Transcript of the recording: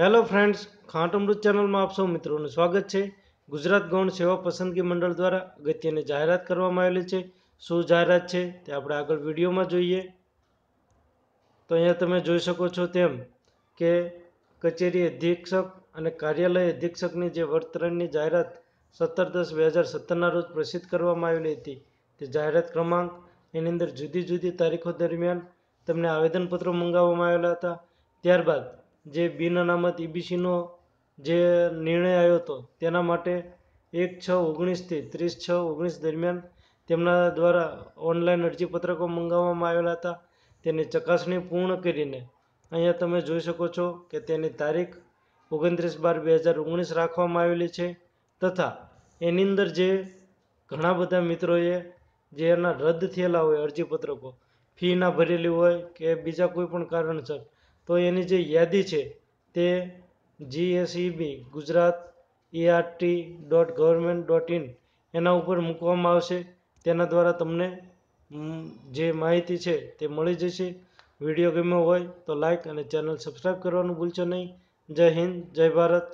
hello friends ખાંટ અમૃત ચેનલમાં આપ સૌ મિત્રોનું સ્વાગત છે ગુજરાત ગૌણ સેવા પસંદગી મંડળ દ્વારા અગત્યની જાહેરાત કરવામાં આવેલી છે શું જાહેરાત છે તે આપણે આગળ વિડીયોમાં જોઈએ તો અહીંયા તમે જોઈ શકો છો તેમ કે કચેરી અધિક્ષક અને કાર્યાલય અધિક્ષકની જે વર્તરણની જાહેરાત સત્તર દસ બે હજાર સત્તરના રોજ પ્રસિદ્ધ કરવામાં આવેલી હતી તે જાહેરાત ક્રમાંક એની અંદર જુદી જુદી તારીખો દરમિયાન તમને આવેદનપત્રો મંગાવવામાં આવેલા હતા ત્યારબાદ જે બિન અનામત ઈબીસીનો જે નિર્ણય આવ્યો હતો તેના માટે એક છ ઓગણીસથી ત્રીસ છ ઓગણીસ દરમિયાન તેમના દ્વારા ઓનલાઈન અરજીપત્રકો મંગાવવામાં આવેલા હતા તેની ચકાસણી પૂર્ણ કરીને અહીંયા તમે જોઈ શકો છો કે તેની તારીખ ઓગણત્રીસ બાર બે હજાર ઓગણીસ રાખવામાં આવેલી છે તથા એની અંદર જે ઘણા બધા મિત્રોએ જે એના રદ થયેલા હોય અરજીપત્રકો ફી ના ભરેલી હોય કે બીજા કોઈ પણ કારણસર તો એની જે યાદી છે તે GSEB e Gujarat ERT dot government dot in એના ઉપર મૂકવામાં આવશે તેના દ્વારા તમને જે માહિતી છે તે મળી જશે વિડીયો ગમ્યો હોય તો લાઇક અને ચેનલ સબસ્ક્રાઈબ કરવાનું ભૂલશો નહીં જય હિન્દ જય ભારત